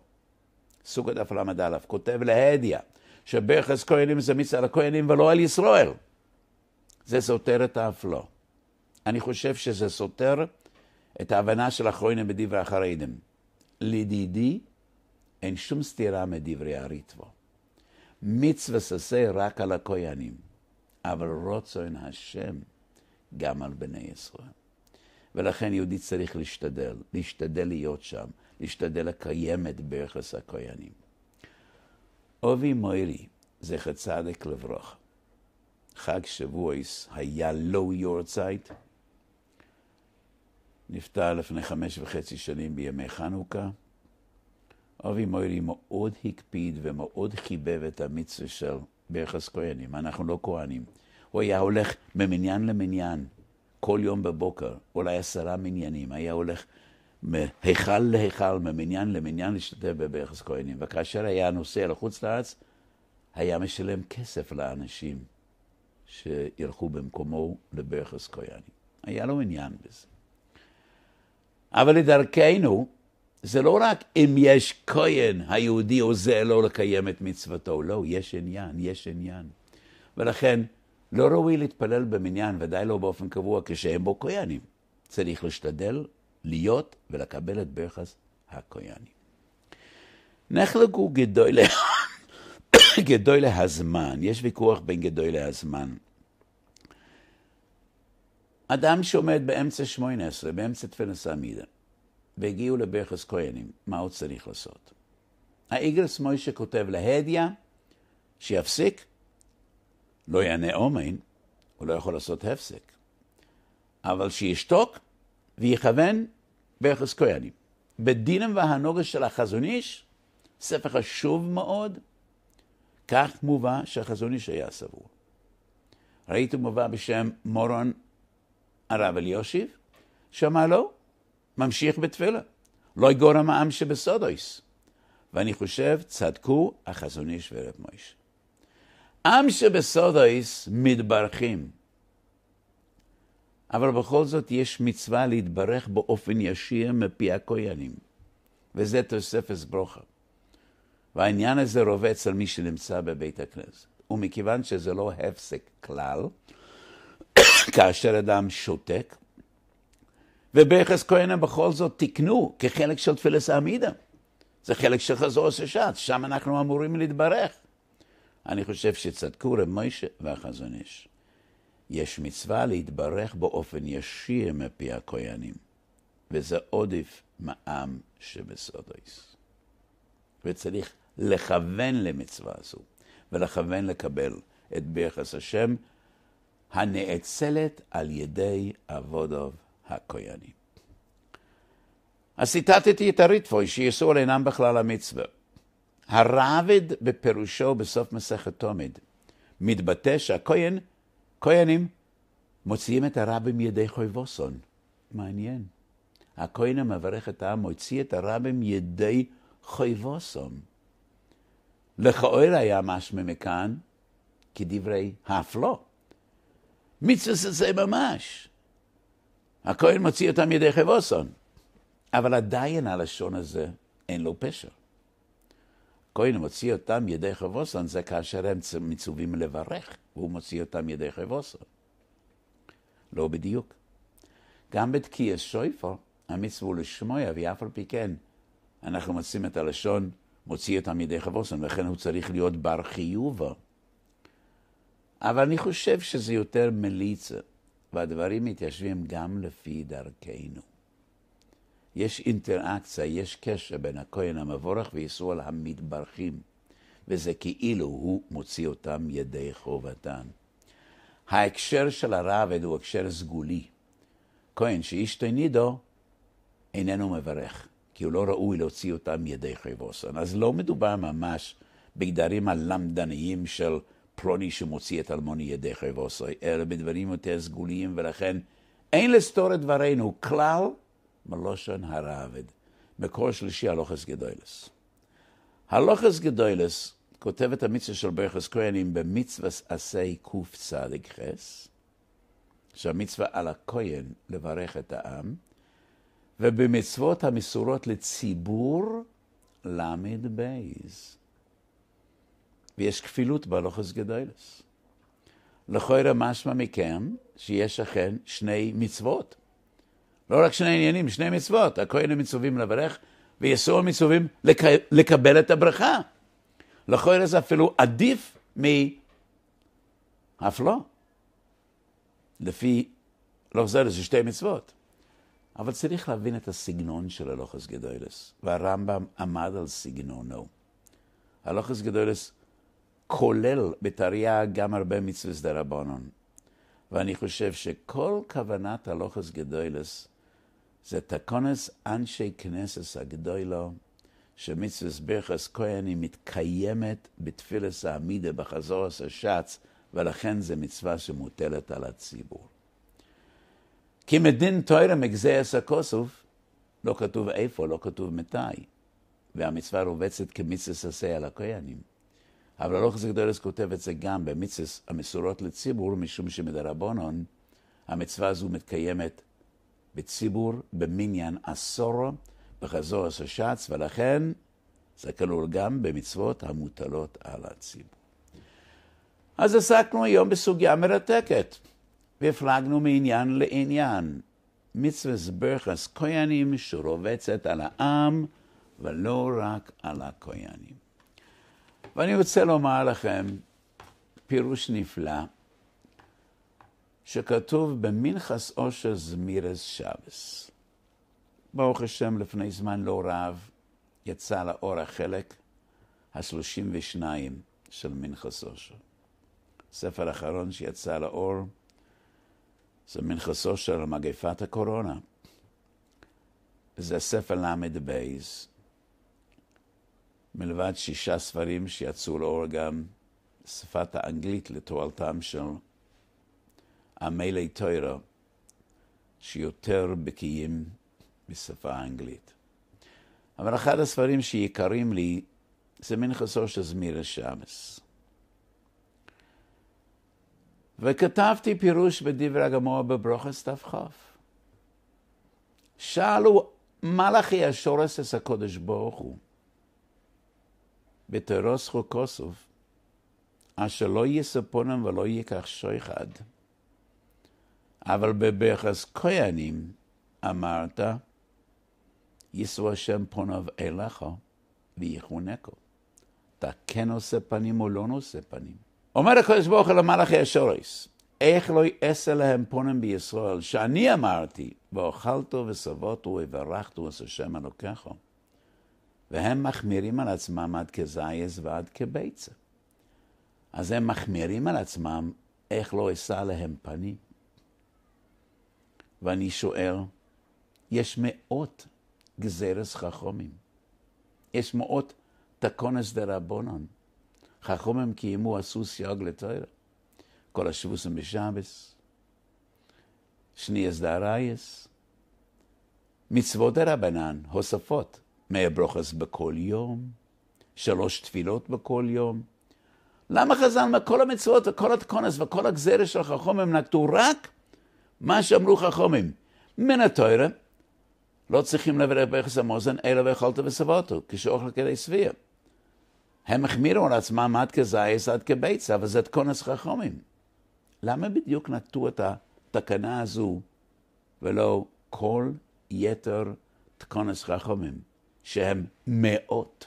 Speaker 1: סוג הדף ל"א, כותב להדיא, שברכס כהנים זה מצד הכהנים ולא על ישראל. זה סותר את האף לא. אני חושב שזה סותר את ההבנה של אחרונים בדברי החרדים. לדידי, אין שום סתירה מדברי הריטבו. מצווה ששה רק על הכהנים, אבל רוצו אין השם גם על בני ישראל. ולכן יהודי צריך להשתדל, להשתדל להיות שם. להשתדל לקיים את ברכס הכהנים. אובי מוירי, זכר צדק לברוך, חג שבועיס היה לו לא יורצייט, נפטר לפני חמש וחצי שנים בימי חנוכה. אבי מוירי מאוד הקפיד ומאוד חיבב את המצווה של ברכס כהנים, אנחנו לא כהנים. הוא היה הולך ממניין למניין, כל יום בבוקר, אולי עשרה מניינים, היה הולך מהיכל להיכל, ממניין למניין, להשתתף ביחס כהנים. וכאשר היה נוסע לחוץ לארץ, היה משלם כסף לאנשים שילכו במקומו לביחס כהנים. היה לו עניין בזה. אבל לדרכנו, זה לא רק אם יש כהן, היהודי עוזר לו לקיים את מצוותו, לא, יש עניין, יש עניין. ולכן, לא ראוי להתפלל במניין, ודאי לא באופן קבוע, כשאין בו כהנים. צריך להשתדל להיות ולקבל את ברכס הכויאני. נחלקו גדולי, *coughs* גדולי הזמן, יש ויכוח בין גדולי להזמן. אדם שעומד באמצע שמונה עשרה, באמצע תפילס עמידה, והגיעו לברכס כהנים, מה הוא צריך לעשות? האיגרס מוישה כותב להדיה, שיפסיק, לא יענה אומן, הוא לא יכול לעשות הפסק. אבל שישתוק, ויכוון ביחס כהנים. בדינם והנוגס של החזון איש, ספר חשוב מאוד, כך מובא שהחזון איש היה סבור. ראיתי מובא בשם מורון הרב אליושיב, שאמר לו, ממשיך בתפילה, לא יגור העם שבסודויס. ואני חושב, צדקו החזון איש ורב מויש. עם שבסודויס מתברכים. אבל בכל זאת יש מצווה להתברך באופן ישיר מפי הכוינים, וזה תוספת ברוכה. והעניין הזה רובץ על מי שנמצא בבית הכנסת. ומכיוון שזה לא הפסק כלל, *coughs* כאשר אדם שותק, וביחס כהנה בכל זאת תיקנו כחלק של תפילס העמידה. זה חלק של חזור ששת, שם אנחנו אמורים להתברך. אני חושב שצדקו רב מוישה והחזון איש. יש מצווה להתברך באופן ישיר מפי הכהנים, וזה עודף מעם שבסודויס. וצריך לכוון למצווה הזו, ולכוון לקבל את ביחס השם הנאצלת על ידי עבודו הכהנים. אז ציטטתי את הריטפוי, שיסול אינם בכלל המצווה. הרעבד בפירושו בסוף מסכת תומד, מתבטא שהכהן כהנים מוציאים את הרבים ידי חויבוסון. מעניין. הכהן המברך את העם מוציא את הרבים ידי חויבוסון. לכאורה היה משמע מכאן כדברי האפלו. לא. מצווה זה ממש. הכהן מוציא אותם ידי חויבוסון. אבל עדיין הלשון הזה אין לו פשר. כהן מוציא אותם ידי חבוסון, זה כאשר הם מצווים לברך, והוא מוציא אותם ידי חבוסון. לא בדיוק. גם בתקיע שויפו, המצווה לשמויה, ואף על פי כן, אנחנו מוצאים את הלשון, מוציא אותם ידי חבוסון, ולכן הוא צריך להיות בר חיובו. אבל אני חושב שזה יותר מליצה, והדברים מתיישבים גם לפי דרכנו. יש אינטראקציה, יש קשר בין הכהן המבורך וישראל המתברכים, וזה כאילו הוא מוציא אותם ידי חובתן. ההקשר של הרעבד הוא הקשר סגולי. כהן שאיש תנידו איננו מברך, כי הוא לא ראוי להוציא אותם ידי חבוסן. אז לא מדובר ממש בגדרים הלמדניים של פלוני שמוציא את אלמוני ידי חבוסן, אלא בדברים יותר סגוליים, ולכן אין לסתור את דברינו כלל מלושן הרעבד, מקור שלישי, הלוכס גדוילס. הלוכס גדוילס כותב את המצווה של ברכס כהנים במצווה עשי קצ"ח, שהמצווה על הכהן לברך את העם, ובמצוות המסורות לציבור למד בייז. ויש כפילות בהלוכס גדוילס. לכאורה משמע מכם שיש אכן שני מצוות, לא רק שני עניינים, שני מצוות. הכהנים מצווים לברך, ויסור מצווים לק... לקבל את הברכה. לכהן זה אפילו עדיף מ... אף לא. לפי לא חוזר לזה שתי מצוות. אבל צריך להבין את הסגנון של הלוחס גדולס, והרמב"ם עמד על סגנונו. הלוחס גדולס כולל בתריה גם הרבה מצווה סדרה בונון. ואני חושב שכל כוונת הלוחס גדולס זה תקונס אנשי כנסס הגדולו, שמצווה ברכס כהן היא מתקיימת בתפילס העמידה בחזורס השץ, ולכן זה מצווה שמוטלת על הציבור. כי מדין תוירה מגזייס הכוסוף, לא כתוב איפה, לא כתוב מתי. והמצווה רובצת כמצווה עשה על הכהנים. אבל הלוחס הגדולס כותב את זה גם במצווה המסורות לציבור, משום שמדרבנון המצווה הזו מתקיימת בציבור במניין עשור בחזור עשר שץ, ולכן זה כלול גם במצוות המוטלות על הציבור. אז עסקנו היום בסוגיה מרתקת, והפלגנו מעניין לעניין. מצווה ברכס כהנים שרובצת על העם, ולא רק על הכהנים. ואני רוצה לומר לכם פירוש נפלא. שכתוב במנחס אושר זמירס שבס. ברוך השם, לפני זמן לא רב יצא לאור החלק ה-32 של מנחס אושר. ספר אחרון שיצא לאור זה מנחס אושר על מגפת הקורונה. זה ספר למד ל"ב, מלבד שישה ספרים שיצאו לאור גם שפת האנגלית לתועלתם של עמלי טוירה, שיותר בקיאים בשפה האנגלית. אבל אחד הספרים שיקרים לי זה מנכסו של זמירה שמס. וכתבתי פירוש בדברי הגמור בברוכס דף ת"כ. שאלו, מלאכי השורסס הקודש ברוך הוא, בתורו זכו כוסוף, אשר לא יספונם ולא ייקח שויחד. אבל בברכס כהנים אמרת, יישאו השם פונו אליך ויחונקו. אתה כן נושא פנים או לא נושא פנים. אומר הקדוש ברוך הוא למלאכי השורס, איך לא יעשה להם פונם בישראל, שאני אמרתי, ואוכלתו וסבותו וברכתו את השם אלוקיכו, והם מחמירים על עצמם עד כזייז ועד כביצה. אז הם מחמירים על עצמם, איך לא אשא להם פנים. ואני שואל, יש מאות גזירס חכומים. יש מאות תקונס דרבונן. חכומים קיימו עשו סייג לתוירה. כל השבוסים בשבס, שניאס דארייס, מצוות דרבנן, הוספות, מאה ברוכס בכל יום, שלוש תפילות בכל יום. למה חז"ל מכל המצוות וכל התקונס וכל הגזירה של חכומים נקטו רק מה שאמרו חכמים, מן התוירה, לא צריכים לברך ביחס המוזן, אלא ואכלת ושבעתו, כשאוכל כדי שביע. הם החמירו על עצמם עד כזייס, עד כביצה, וזה את כונס חכמים. למה בדיוק נטו את התקנה הזו, ולא כל יתר תקונס חכמים, שהם מאות?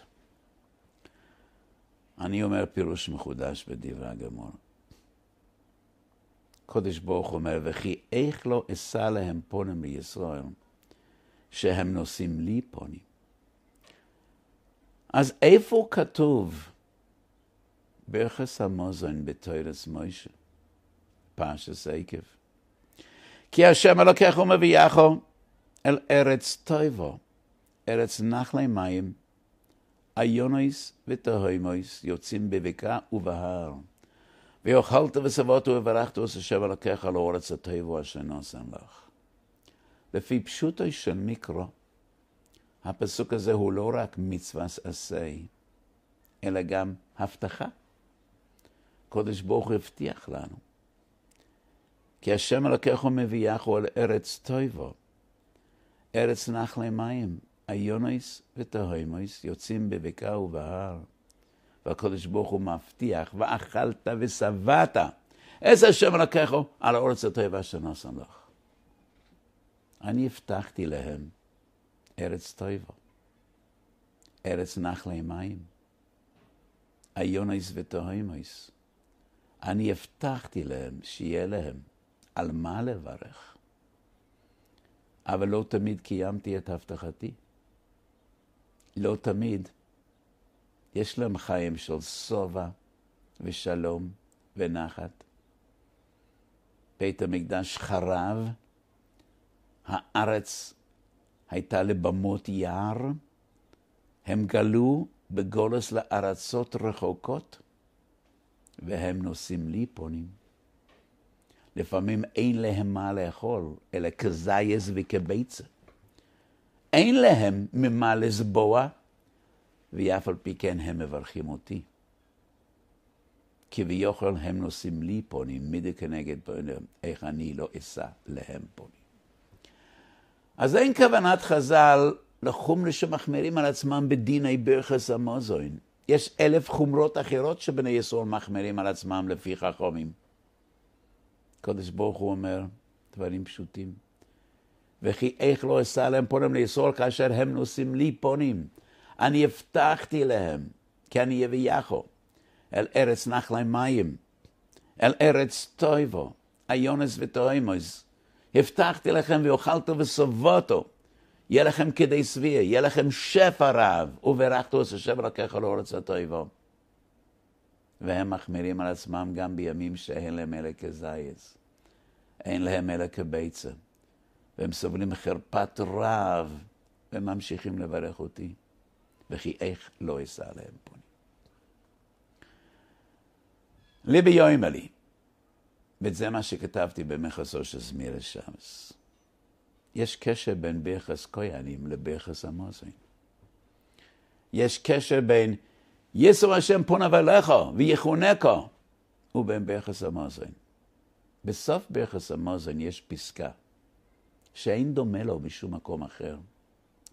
Speaker 1: אני אומר פירוש מחודש בדברי הגמור. הקודש ברוך אומר, וכי איך לא אשא להם פונים מישראל, שהם נושאים לי פונים. אז איפה כתוב ברכס המוזן בתוירס מוישה, פרשס עקב? כי השם אלוקיך ומביאךו אל ארץ טויבו, ארץ נחלי מים, איונויס וטהוימויס יוצאים בבקעה ובהר. ויאכלת וסבות וברכת עושה שם אלוקיך לאורץ הטבו אשר נוסן לך. לפי פשוטו של מיקרו, הפסוק הזה הוא לא רק מצווה עשה, אלא גם הבטחה. קודש ברוך הוא הבטיח לנו. כי השם אלוקיך ומביאך הוא על ארץ טויבו, ארץ נחלי מים, איונויס וטהימויס יוצאים בבקעה ובהר. והקדוש ברוך הוא מבטיח, ואכלת ושבעת. איזה השם לקחו על האורץ התועבה שנשם לך. אני הבטחתי להם ארץ תועבה, ארץ נחלי מים, איונס ותוהימס. אני הבטחתי להם שיהיה להם על מה לברך, אבל לא תמיד קיימתי את הבטחתי. לא תמיד יש להם חיים של שובע ושלום ונחת. בית המקדש חרב, הארץ הייתה לבמות יער, הם גלו בגולס לארצות רחוקות, והם נושאים ליפונים. לפעמים אין להם מה לאכול, אלא כזייז וכביצה. אין להם ממה לסבוע, ואף על פי כן הם מברכים אותי. כביכול הם נושאים לי פונים, מידי כנגד פונים, איך אני לא אשא להם פונים. אז אין כוונת חז"ל לחומרה שמחמירים על עצמם בדיני ברכס המוזוין. יש אלף חומרות אחרות שבני ישראל מחמירים על עצמם לפי חכומים. הקדוש ברוך הוא אומר דברים פשוטים. וכי איך לא אשא להם פונים לישראל כאשר הם נושאים לי פונים. אני הבטחתי להם, כי אני אביחו, אל ארץ נחלי מים, אל ארץ טויבו, איונס ותואמוס. הבטחתי לכם ואוכלתו וסובותו, יהיה לכם כדי שביע, יהיה לכם שפע רב, וברכתו את השם לקחה לאורץ הטויבו. והם מחמירים על עצמם גם בימים שאין להם אלה כזייס, אין להם אלה כביצה. והם סובלים חרפת רעב, והם ממשיכים לברך אותי. וכי איך לא אשא עליהם פונים. ליבי יוימה לי, וזה מה שכתבתי במכסו של זמיר שמס. יש קשר בין ביחס כהנים לביחס עמוזין. יש קשר בין יסו השם פונה אליך ויחונקו ובין ביחס המאזן. בסוף ביחס המאזן יש פסקה שאין דומה לו בשום מקום אחר.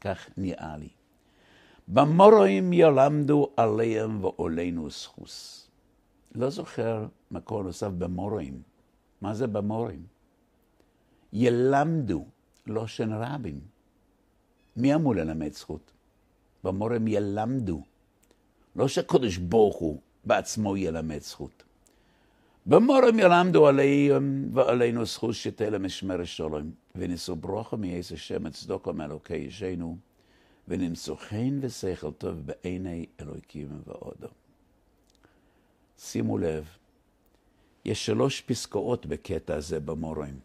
Speaker 1: כך נראה לי. במורואים ילמדו עליהם ועולנו סחוס. לא זוכר מקור נוסף במורואים. מה זה במורים? ילמדו לא שן רבים. מי אמור ללמד זכות? במורים ילמדו. לא שהקדוש ברוך הוא בעצמו ילמד זכות. במורים ילמדו עליהם ועלינו זכות שתהיה למשמר שלום, ונשאו ברוכו מאיזה שם צדוקו מאלוקי אישנו. ונמצאו חן ושכל טוב בעיני אלוקים ועודו. שימו לב, יש שלוש פסקאות בקטע הזה במורים,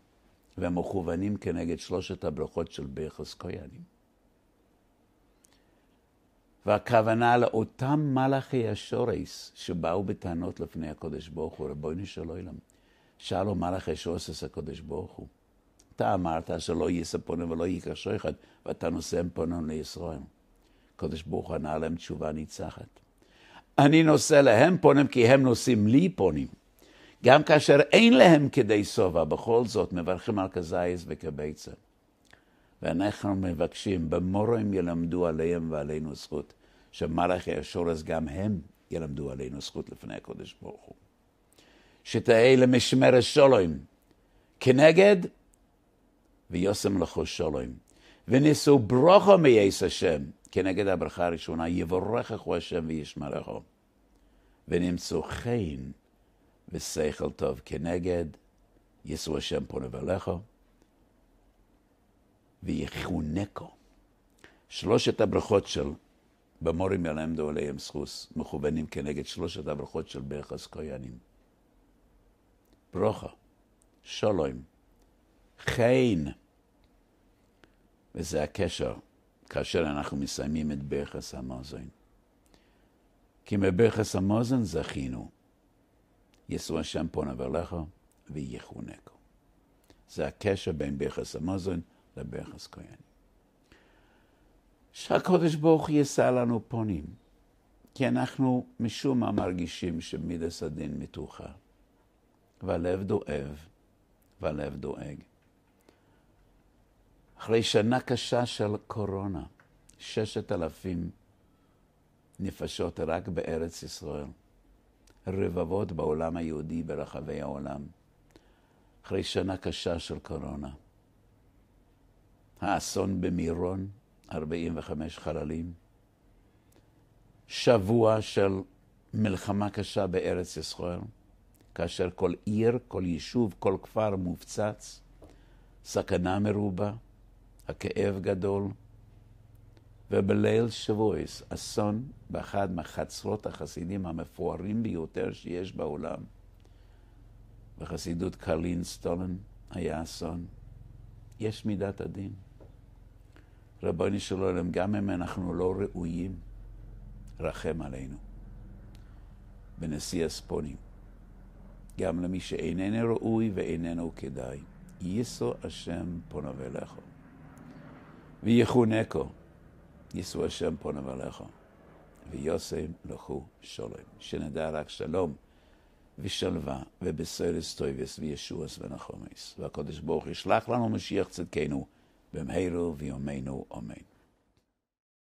Speaker 1: והם מכוונים כנגד שלושת הברכות של ביחס כהנים. והכוונה לאותם מלאכי השורס שבאו בטענות לפני הקודש ברוך הוא, רבונו של עולם. שאלו מלאכי שורס הקודש ברוך הוא. אתה אמרת שלא יישא פונים ולא ייקשר אחד, ואתה נושא פונים לישראל. הקדוש ברוך הוא ענה להם תשובה ניצחת. אני נושא להם פונים כי הם נושאים לי פונים. גם כאשר אין להם כדי שובע, בכל זאת מברכים על כזייס וכביצה. ואנחנו מבקשים, במורים ילמדו עליהם ועלינו זכות, שמלאכי השורס גם הם ילמדו עלינו זכות לפני הקדוש ברוך הוא. שתהיה למשמרת שולוים כנגד ויושם לכו שלום. ונשאו ברוכו מייס השם, כנגד הברכה הראשונה, יבורככו השם וישמרכו. ונמצאו חן ושכל טוב כנגד, יישאו השם פונו ולכו, ויחונקו. שלושת הברכות של במורים ילמדו עליהם סחוס, מכוונים כנגד שלושת הברכות של ברכס כהנים. ברוכו, שלום. חן. וזה הקשר כאשר אנחנו מסיימים את ברכס המוזן. כי מברכס המוזן זכינו. יסרו השם פונה ולך ויחונקו. זה הקשר בין ברכס המוזן לברכס כהן. שהקודש ברוך יישא לנו פונים, כי אנחנו משום מה מרגישים שמידס הדין מתוחה, והלב דואב, והלב דואג. אחרי שנה קשה של קורונה, ששת אלפים נפשות רק בארץ ישראל, רבבות בעולם היהודי ברחבי העולם, אחרי שנה קשה של קורונה. האסון במירון, 45 חללים, שבוע של מלחמה קשה בארץ ישראל, כאשר כל עיר, כל יישוב, כל כפר מופצץ, סכנה מרובה. הכאב גדול, ובליל שבועס, אסון באחד מחצרות החסידים המפוארים ביותר שיש בעולם. בחסידות קרלין סטולן היה אסון. יש מידת הדין. רבוני של עולם, גם אם אנחנו לא ראויים, רחם עלינו. בנשיא הספונים, גם למי שאיננו ראוי ואיננו כדאי. ייסו השם פונו ולכו. ויחונקו. יישאו השם פה עליך, ויוסם לכו שלום. שנדע רק שלום ושלווה ובסרס טויבס וישועס ונחומס. והקדוש ברוך ישלח לנו משיח צדקנו במהרו ויומנו אמן.